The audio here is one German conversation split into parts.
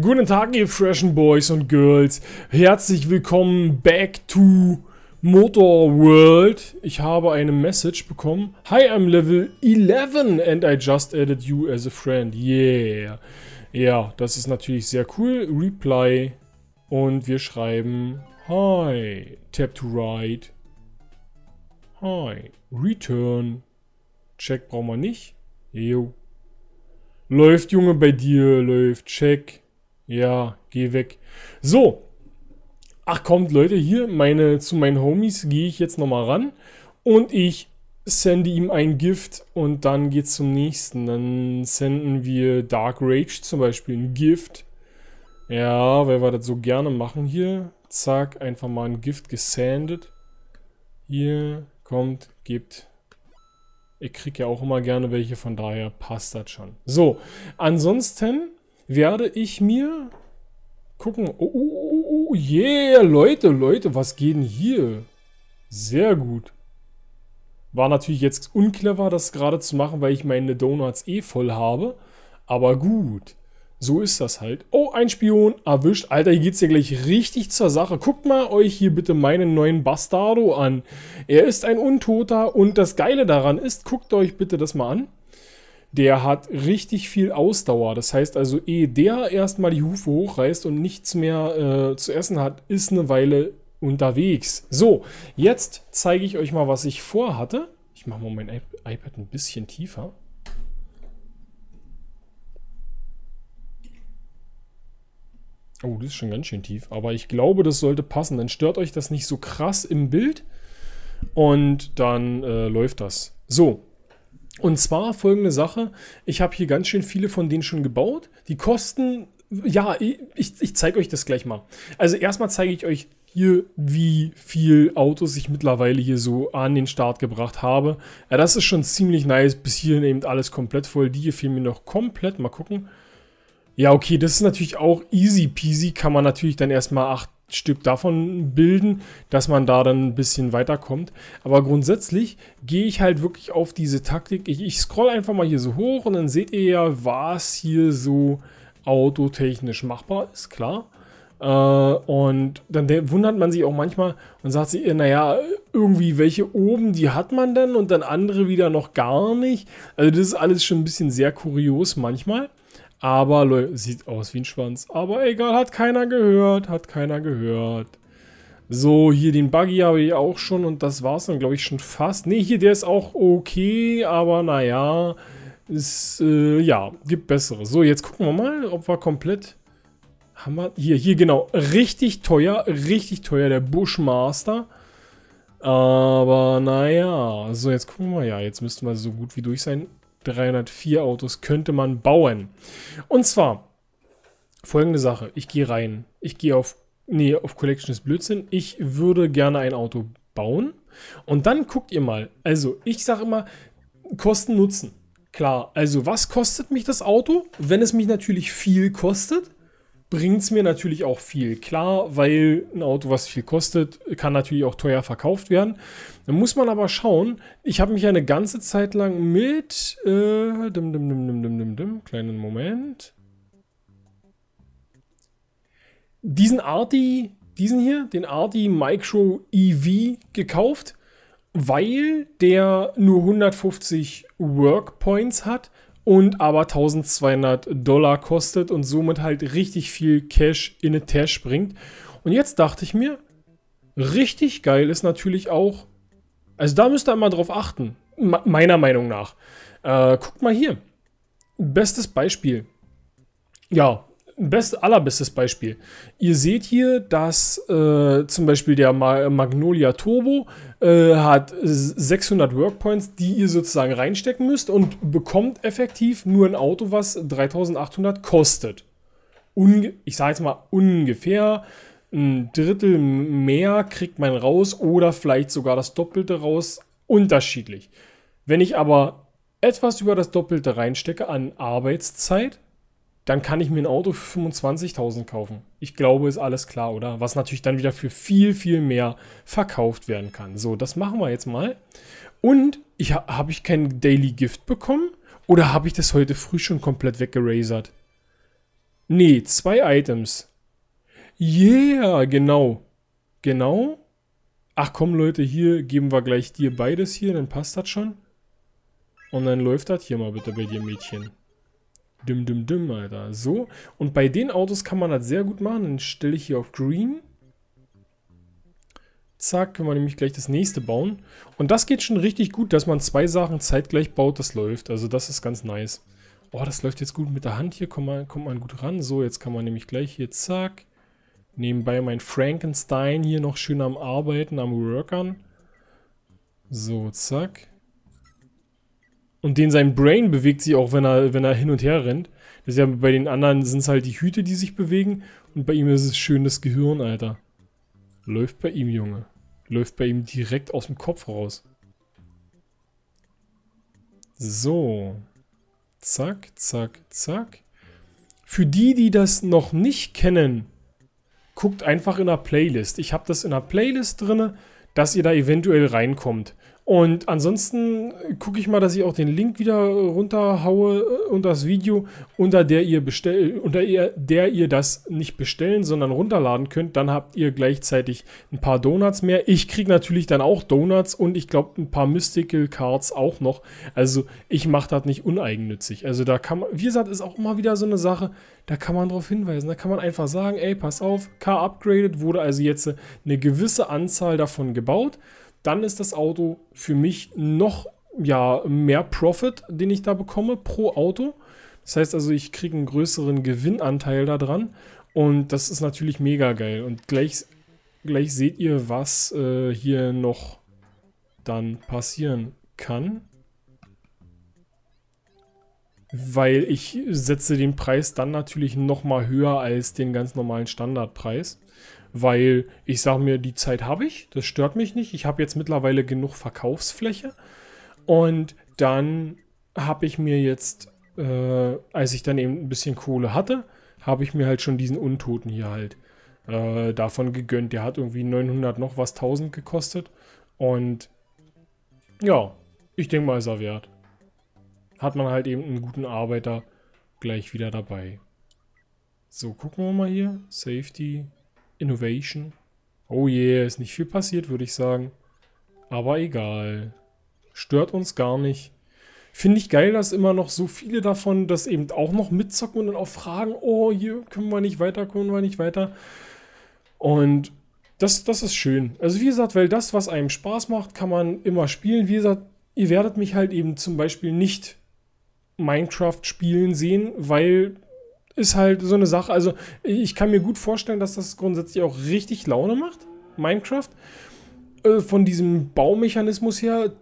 Guten Tag, ihr freshen Boys und Girls. Herzlich willkommen back to Motor World. Ich habe eine Message bekommen. Hi, I'm Level 11 and I just added you as a friend. Yeah. Ja, das ist natürlich sehr cool. Reply. Und wir schreiben Hi. Tap to write. Hi. Return. Check brauchen wir nicht. Jo. Läuft, Junge, bei dir. Läuft. Check. Ja, geh weg. So. Ach kommt, Leute, hier meine, zu meinen Homies gehe ich jetzt nochmal ran und ich sende ihm ein Gift und dann geht's zum nächsten. Dann senden wir Dark Rage zum Beispiel ein Gift. Ja, weil wir das so gerne machen hier. Zack, einfach mal ein Gift gesandet. Hier kommt, gibt. Ich kriege ja auch immer gerne welche, von daher passt das schon. So, ansonsten werde ich mir gucken. Oh oh, oh, oh, oh, yeah, Leute, Leute, was geht denn hier? Sehr gut. War natürlich jetzt unclever, das gerade zu machen, weil ich meine Donuts eh voll habe. Aber gut. So ist das halt. Oh, ein Spion erwischt. Alter, hier geht es ja gleich richtig zur Sache. Guckt mal euch hier bitte meinen neuen Bastardo an. Er ist ein Untoter und das Geile daran ist, guckt euch bitte das mal an der hat richtig viel Ausdauer. Das heißt also, ehe der erstmal die Hufe hochreißt und nichts mehr äh, zu essen hat, ist eine Weile unterwegs. So, jetzt zeige ich euch mal, was ich vorhatte. Ich mache mal mein I iPad ein bisschen tiefer. Oh, das ist schon ganz schön tief. Aber ich glaube, das sollte passen. Dann stört euch das nicht so krass im Bild. Und dann äh, läuft das. So, und zwar folgende Sache, ich habe hier ganz schön viele von denen schon gebaut. Die kosten, ja, ich, ich zeige euch das gleich mal. Also erstmal zeige ich euch hier, wie viel Autos ich mittlerweile hier so an den Start gebracht habe. Ja, das ist schon ziemlich nice. Bis hierhin eben alles komplett voll. Die hier fehlen mir noch komplett. Mal gucken. Ja, okay, das ist natürlich auch easy peasy. Kann man natürlich dann erstmal acht Stück davon bilden, dass man da dann ein bisschen weiterkommt. Aber grundsätzlich gehe ich halt wirklich auf diese Taktik. Ich, ich scroll einfach mal hier so hoch und dann seht ihr ja, was hier so autotechnisch machbar ist, klar. Äh, und dann wundert man sich auch manchmal und sagt sich, äh, naja, irgendwie welche oben, die hat man dann und dann andere wieder noch gar nicht. Also das ist alles schon ein bisschen sehr kurios manchmal. Aber Leute, sieht aus wie ein Schwanz. Aber egal, hat keiner gehört, hat keiner gehört. So, hier den Buggy habe ich auch schon und das war es dann, glaube ich, schon fast. Ne, hier, der ist auch okay, aber naja, es, äh, ja, gibt bessere. So, jetzt gucken wir mal, ob wir komplett haben wir. Hier, hier genau. Richtig teuer, richtig teuer, der Bushmaster. Aber naja. So, jetzt gucken wir ja. Jetzt müssten wir so gut wie durch sein. 304 Autos könnte man bauen. Und zwar folgende Sache. Ich gehe rein. Ich gehe auf. Nee, auf Collection ist Blödsinn. Ich würde gerne ein Auto bauen. Und dann guckt ihr mal. Also, ich sage immer, Kosten nutzen. Klar, also was kostet mich das Auto? Wenn es mich natürlich viel kostet, bringt es mir natürlich auch viel. Klar, weil ein Auto, was viel kostet, kann natürlich auch teuer verkauft werden. Da muss man aber schauen, ich habe mich eine ganze Zeit lang mit. Äh, dim, dim, dim, dim, dim, dim, dim, kleinen Moment. Diesen Arti, diesen hier, den Arti Micro EV gekauft, weil der nur 150 Workpoints hat und aber 1200 Dollar kostet und somit halt richtig viel Cash in den Tash bringt. Und jetzt dachte ich mir, richtig geil ist natürlich auch, also da müsst ihr mal drauf achten, meiner Meinung nach. Äh, guckt mal hier. Bestes Beispiel. Ja, best, allerbestes Beispiel. Ihr seht hier, dass äh, zum Beispiel der Magnolia Turbo äh, hat 600 Workpoints, die ihr sozusagen reinstecken müsst und bekommt effektiv nur ein Auto, was 3800 kostet. Unge ich sage jetzt mal ungefähr ein Drittel mehr kriegt man raus oder vielleicht sogar das Doppelte raus, unterschiedlich. Wenn ich aber etwas über das Doppelte reinstecke an Arbeitszeit, dann kann ich mir ein Auto für 25.000 kaufen. Ich glaube, ist alles klar, oder? Was natürlich dann wieder für viel, viel mehr verkauft werden kann. So, das machen wir jetzt mal. Und ich, habe ich kein Daily Gift bekommen? Oder habe ich das heute früh schon komplett weggerasert? Nee, zwei Items. Yeah, genau. Genau. Ach komm, Leute, hier geben wir gleich dir beides hier, dann passt das schon. Und dann läuft das hier mal bitte bei dir, Mädchen. Düm, düm, düm, Alter. So. Und bei den Autos kann man das sehr gut machen. Dann stelle ich hier auf Green. Zack, können wir nämlich gleich das nächste bauen. Und das geht schon richtig gut, dass man zwei Sachen zeitgleich baut. Das läuft. Also das ist ganz nice. Oh, das läuft jetzt gut mit der Hand hier. Kommt man, kommt man gut ran. So, jetzt kann man nämlich gleich hier, zack. Nebenbei mein Frankenstein hier noch schön am Arbeiten, am Workern. So, zack und den sein Brain bewegt sich auch, wenn er, wenn er hin und her rennt. Das ist ja bei den anderen sind es halt die Hüte, die sich bewegen. Und bei ihm ist es schön das Gehirn, Alter. Läuft bei ihm, Junge. Läuft bei ihm direkt aus dem Kopf raus. So. Zack, zack, zack. Für die, die das noch nicht kennen, guckt einfach in der Playlist. Ich habe das in der Playlist drin, dass ihr da eventuell reinkommt. Und ansonsten gucke ich mal, dass ich auch den Link wieder runterhaue äh, und das Video, unter der ihr bestell, unter ihr, der ihr das nicht bestellen, sondern runterladen könnt. Dann habt ihr gleichzeitig ein paar Donuts mehr. Ich kriege natürlich dann auch Donuts und ich glaube ein paar Mystical Cards auch noch. Also ich mache das nicht uneigennützig. Also da kann man, wie gesagt, ist auch immer wieder so eine Sache, da kann man darauf hinweisen. Da kann man einfach sagen, ey, pass auf, Car upgraded wurde also jetzt eine gewisse Anzahl davon gebaut dann ist das Auto für mich noch ja, mehr Profit, den ich da bekomme pro Auto. Das heißt also, ich kriege einen größeren Gewinnanteil daran und das ist natürlich mega geil. Und gleich, gleich seht ihr, was äh, hier noch dann passieren kann. Weil ich setze den Preis dann natürlich nochmal höher als den ganz normalen Standardpreis weil ich sage mir, die Zeit habe ich, das stört mich nicht. Ich habe jetzt mittlerweile genug Verkaufsfläche. Und dann habe ich mir jetzt, äh, als ich dann eben ein bisschen Kohle hatte, habe ich mir halt schon diesen Untoten hier halt äh, davon gegönnt. Der hat irgendwie 900 noch was 1000 gekostet. Und ja, ich denke mal, ist er wert. Hat man halt eben einen guten Arbeiter gleich wieder dabei. So, gucken wir mal hier. Safety, Innovation. Oh yeah, ist nicht viel passiert, würde ich sagen. Aber egal. Stört uns gar nicht. Finde ich geil, dass immer noch so viele davon das eben auch noch mitzocken und dann auch fragen, oh, hier können wir nicht weiter, können wir nicht weiter. Und das, das ist schön. Also wie gesagt, weil das, was einem Spaß macht, kann man immer spielen. Wie gesagt, ihr werdet mich halt eben zum Beispiel nicht Minecraft spielen sehen, weil ist halt so eine Sache. Also ich kann mir gut vorstellen, dass das grundsätzlich auch richtig Laune macht. Minecraft. Äh, von diesem Baumechanismus her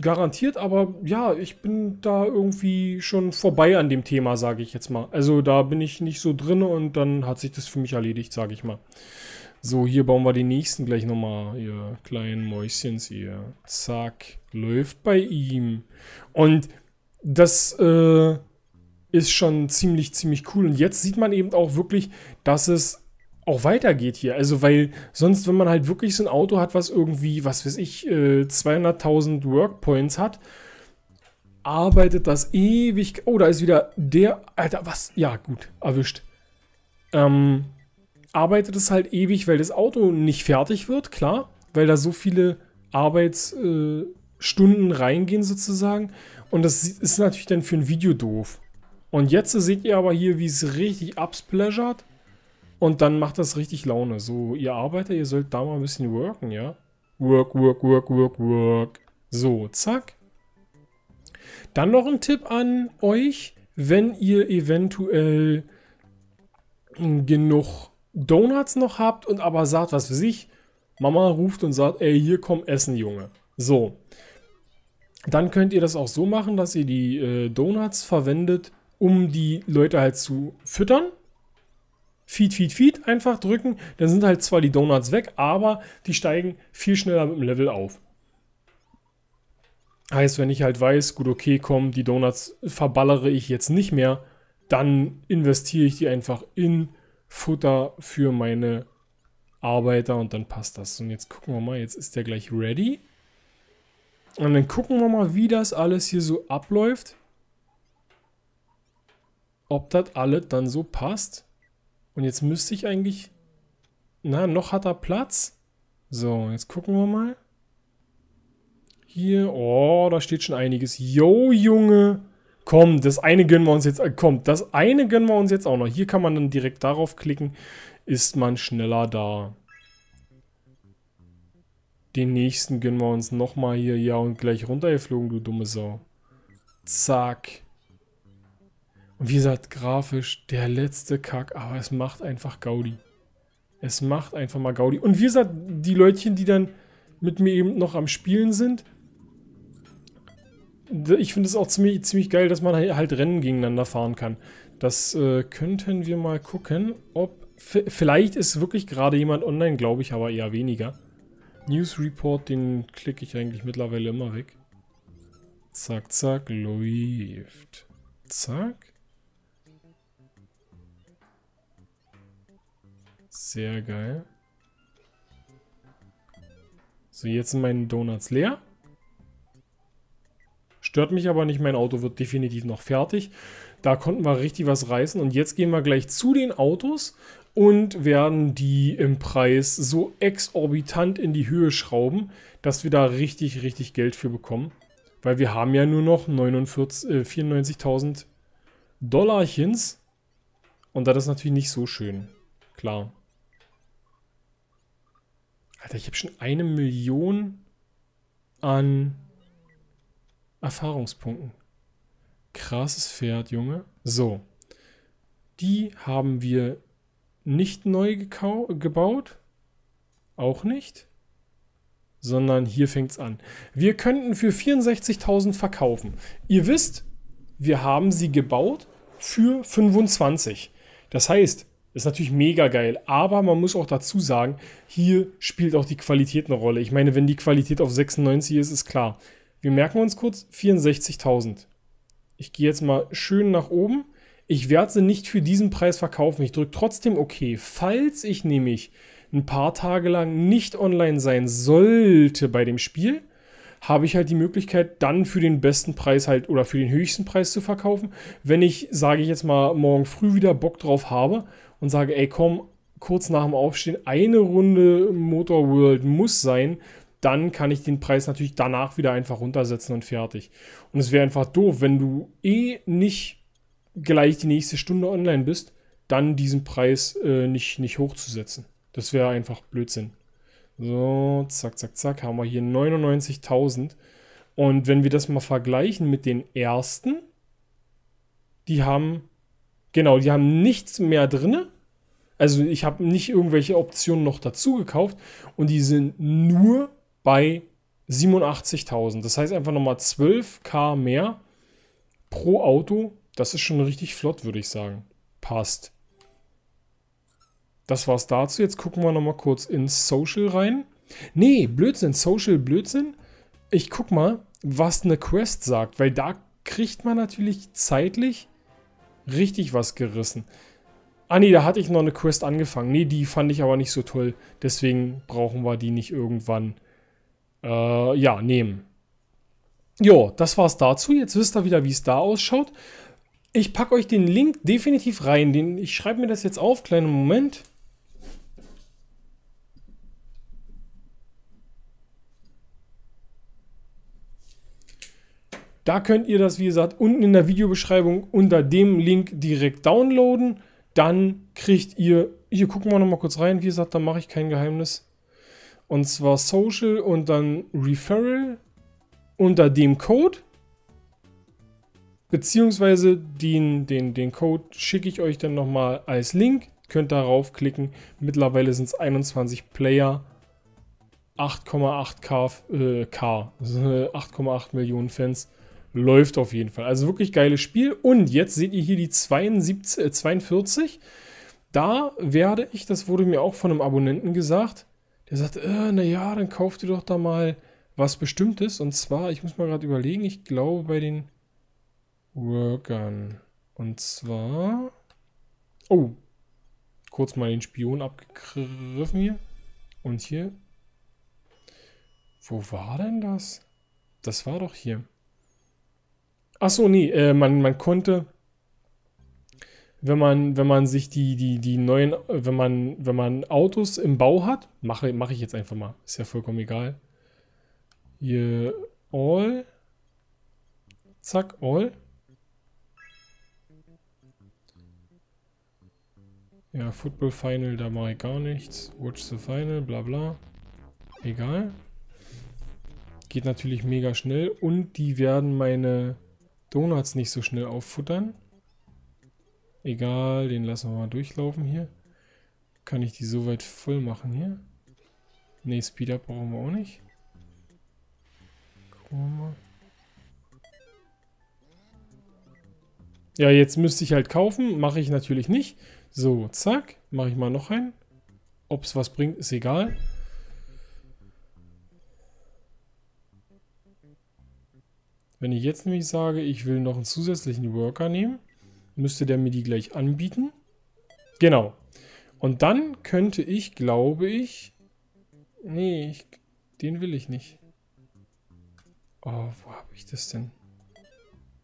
garantiert, aber ja, ich bin da irgendwie schon vorbei an dem Thema, sage ich jetzt mal. Also da bin ich nicht so drin und dann hat sich das für mich erledigt, sage ich mal. So, hier bauen wir den nächsten gleich nochmal, ihr kleinen Mäuschens hier. Zack, läuft bei ihm. Und das, äh, ist schon ziemlich, ziemlich cool. Und jetzt sieht man eben auch wirklich, dass es auch weitergeht hier. Also, weil sonst, wenn man halt wirklich so ein Auto hat, was irgendwie, was weiß ich, 200.000 äh, Workpoints hat, arbeitet das ewig. Oh, da ist wieder der. Alter, was? Ja, gut, erwischt. Ähm, arbeitet es halt ewig, weil das Auto nicht fertig wird, klar, weil da so viele Arbeitsstunden äh, reingehen sozusagen. Und das ist natürlich dann für ein Video doof. Und jetzt seht ihr aber hier, wie es richtig upsplasht. Und dann macht das richtig Laune. So, ihr Arbeiter, ihr sollt da mal ein bisschen worken, ja? Work, work, work, work, work. So, zack. Dann noch ein Tipp an euch, wenn ihr eventuell genug Donuts noch habt und aber sagt, was für sich, Mama ruft und sagt, ey, hier komm essen, Junge. So. Dann könnt ihr das auch so machen, dass ihr die äh, Donuts verwendet, um die Leute halt zu füttern. Feed, feed, feed einfach drücken. Dann sind halt zwar die Donuts weg, aber die steigen viel schneller mit dem Level auf. Heißt, wenn ich halt weiß, gut, okay, komm, die Donuts verballere ich jetzt nicht mehr, dann investiere ich die einfach in Futter für meine Arbeiter und dann passt das. Und jetzt gucken wir mal, jetzt ist der gleich ready. Und dann gucken wir mal, wie das alles hier so abläuft ob das alles dann so passt. Und jetzt müsste ich eigentlich... Na, noch hat er Platz. So, jetzt gucken wir mal. Hier, oh, da steht schon einiges. Jo, Junge. Komm, das eine gönnen wir uns jetzt... Äh, komm, das eine gönnen wir uns jetzt auch noch. Hier kann man dann direkt darauf klicken. Ist man schneller da. Den nächsten gönnen wir uns nochmal hier. Ja, und gleich runtergeflogen, du dumme Sau. Zack. Und wie gesagt, grafisch der letzte Kack, aber es macht einfach Gaudi. Es macht einfach mal Gaudi. Und wie gesagt, die Leutchen, die dann mit mir eben noch am Spielen sind, ich finde es auch ziemlich, ziemlich geil, dass man halt Rennen gegeneinander fahren kann. Das äh, könnten wir mal gucken, ob... Vielleicht ist wirklich gerade jemand online, glaube ich, aber eher weniger. News Report, den klicke ich eigentlich mittlerweile immer weg. Zack, zack, läuft. Zack. Sehr geil. So, jetzt sind meine Donuts leer. Stört mich aber nicht, mein Auto wird definitiv noch fertig. Da konnten wir richtig was reißen. Und jetzt gehen wir gleich zu den Autos und werden die im Preis so exorbitant in die Höhe schrauben, dass wir da richtig, richtig Geld für bekommen. Weil wir haben ja nur noch äh, 94.000 Dollarchens. Und das ist natürlich nicht so schön. Klar. Alter, ich habe schon eine Million an Erfahrungspunkten. Krasses Pferd, Junge. So. Die haben wir nicht neu gebaut. Auch nicht. Sondern hier fängt es an. Wir könnten für 64.000 verkaufen. Ihr wisst, wir haben sie gebaut für 25. Das heißt, ist natürlich mega geil. Aber man muss auch dazu sagen, hier spielt auch die Qualität eine Rolle. Ich meine, wenn die Qualität auf 96 ist, ist klar. Wir merken uns kurz 64.000. Ich gehe jetzt mal schön nach oben. Ich werde sie nicht für diesen Preis verkaufen. Ich drücke trotzdem OK. Falls ich nämlich ein paar Tage lang nicht online sein sollte bei dem Spiel, habe ich halt die Möglichkeit, dann für den besten Preis halt oder für den höchsten Preis zu verkaufen, wenn ich, sage ich jetzt mal, morgen früh wieder Bock drauf habe und sage, ey, komm, kurz nach dem Aufstehen, eine Runde Motor World muss sein, dann kann ich den Preis natürlich danach wieder einfach runtersetzen und fertig. Und es wäre einfach doof, wenn du eh nicht gleich die nächste Stunde online bist, dann diesen Preis äh, nicht, nicht hochzusetzen. Das wäre einfach Blödsinn. So, zack, zack, zack, haben wir hier 99.000. Und wenn wir das mal vergleichen mit den ersten, die haben, genau, die haben nichts mehr drinne also ich habe nicht irgendwelche Optionen noch dazu gekauft und die sind nur bei 87.000. Das heißt einfach nochmal 12k mehr pro Auto. Das ist schon richtig flott, würde ich sagen. Passt. Das war's dazu. Jetzt gucken wir nochmal kurz in Social rein. Nee, Blödsinn, Social Blödsinn. Ich guck mal, was eine Quest sagt, weil da kriegt man natürlich zeitlich richtig was gerissen. Ah nee, da hatte ich noch eine Quest angefangen. Nee, die fand ich aber nicht so toll. Deswegen brauchen wir die nicht irgendwann, äh, ja, nehmen. Jo, das war's dazu. Jetzt wisst ihr wieder, wie es da ausschaut. Ich packe euch den Link definitiv rein. Den, ich schreibe mir das jetzt auf. Kleinen Moment. Da könnt ihr das, wie gesagt, unten in der Videobeschreibung unter dem Link direkt downloaden. Dann kriegt ihr, hier gucken wir nochmal kurz rein, wie gesagt, da mache ich kein Geheimnis. Und zwar Social und dann Referral unter dem Code. Beziehungsweise den, den, den Code schicke ich euch dann nochmal als Link. Könnt darauf klicken. Mittlerweile sind es 21 Player. 8,8 K, äh, K 8,8 also, äh, Millionen Fans läuft auf jeden Fall. Also wirklich geiles Spiel. Und jetzt seht ihr hier die 72, äh, 42. Da werde ich, das wurde mir auch von einem Abonnenten gesagt, der sagt, äh, naja, dann kauft ihr doch da mal was Bestimmtes. Und zwar, ich muss mal gerade überlegen, ich glaube bei den Workern. Und zwar... Oh, kurz mal den Spion abgegriffen hier. Und hier... Wo war denn das? Das war doch hier. Achso, nee, äh, man, man konnte, wenn man, wenn man sich die, die, die neuen, wenn man, wenn man Autos im Bau hat, mache, mache ich jetzt einfach mal, ist ja vollkommen egal. Hier, all. Zack, all. Ja, Football Final, da mache ich gar nichts. Watch the Final, bla bla. Egal. Geht natürlich mega schnell. Und die werden meine Donuts nicht so schnell auffuttern. Egal, den lassen wir mal durchlaufen hier. Kann ich die so weit voll machen hier? Ne, speed brauchen wir auch nicht. Gucken wir mal. Ja, jetzt müsste ich halt kaufen. Mache ich natürlich nicht. So, zack. Mache ich mal noch einen. Ob es was bringt, ist egal. Wenn ich jetzt nämlich sage, ich will noch einen zusätzlichen Worker nehmen, müsste der mir die gleich anbieten. Genau. Und dann könnte ich, glaube ich... Nee, ich, den will ich nicht. Oh, wo habe ich das denn?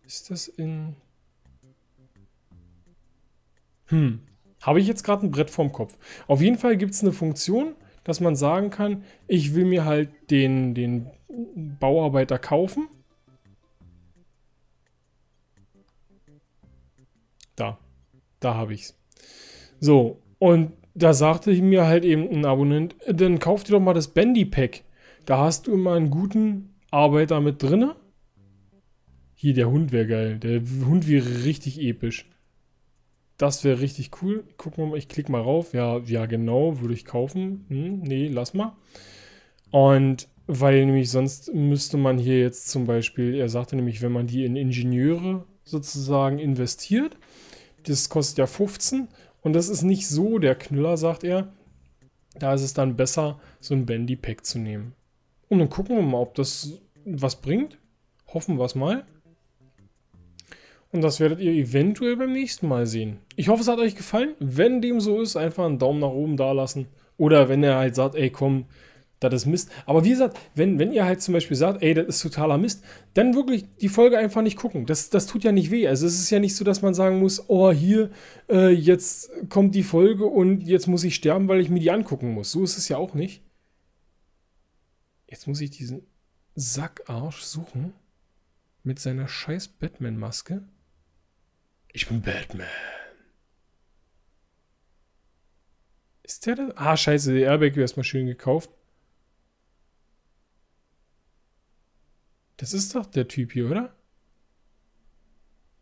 Ist das in... Hm. Habe ich jetzt gerade ein Brett vorm Kopf. Auf jeden Fall gibt es eine Funktion, dass man sagen kann, ich will mir halt den, den Bauarbeiter kaufen Da habe ich's. So, und da sagte ich mir halt eben ein Abonnent, dann kauf dir doch mal das bandy Pack. Da hast du immer einen guten Arbeiter mit drinne. Hier, der Hund wäre geil. Der Hund wäre richtig episch. Das wäre richtig cool. Gucken wir mal, ich klicke mal rauf. Ja, ja, genau, würde ich kaufen. Hm, nee, lass mal. Und weil nämlich sonst müsste man hier jetzt zum Beispiel, er sagte nämlich, wenn man die in Ingenieure sozusagen investiert, das kostet ja 15 und das ist nicht so der Knüller, sagt er. Da ist es dann besser, so ein bandy Pack zu nehmen. Und dann gucken wir mal, ob das was bringt. Hoffen wir es mal. Und das werdet ihr eventuell beim nächsten Mal sehen. Ich hoffe, es hat euch gefallen. Wenn dem so ist, einfach einen Daumen nach oben da lassen. Oder wenn ihr halt sagt, ey komm, das ist Mist. Aber wie gesagt, wenn, wenn ihr halt zum Beispiel sagt, ey, das ist totaler Mist, dann wirklich die Folge einfach nicht gucken. Das, das tut ja nicht weh. Also es ist ja nicht so, dass man sagen muss, oh, hier, äh, jetzt kommt die Folge und jetzt muss ich sterben, weil ich mir die angucken muss. So ist es ja auch nicht. Jetzt muss ich diesen Sackarsch suchen mit seiner scheiß Batman-Maske. Ich bin Batman. Ist der das? Ah, scheiße, die Airbag wäre erstmal schön gekauft. Das ist doch der Typ hier, oder?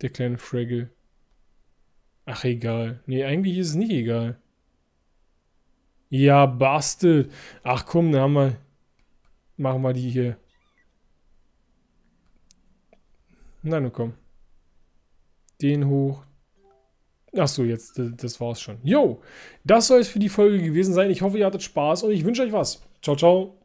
Der kleine Fraggle. Ach, egal. Nee, eigentlich ist es nicht egal. Ja, bastelt. Ach komm, dann haben wir... Machen wir die hier. Na, nun komm. Den hoch. Achso, jetzt, das war's schon. Jo, das soll es für die Folge gewesen sein. Ich hoffe, ihr hattet Spaß und ich wünsche euch was. Ciao, ciao.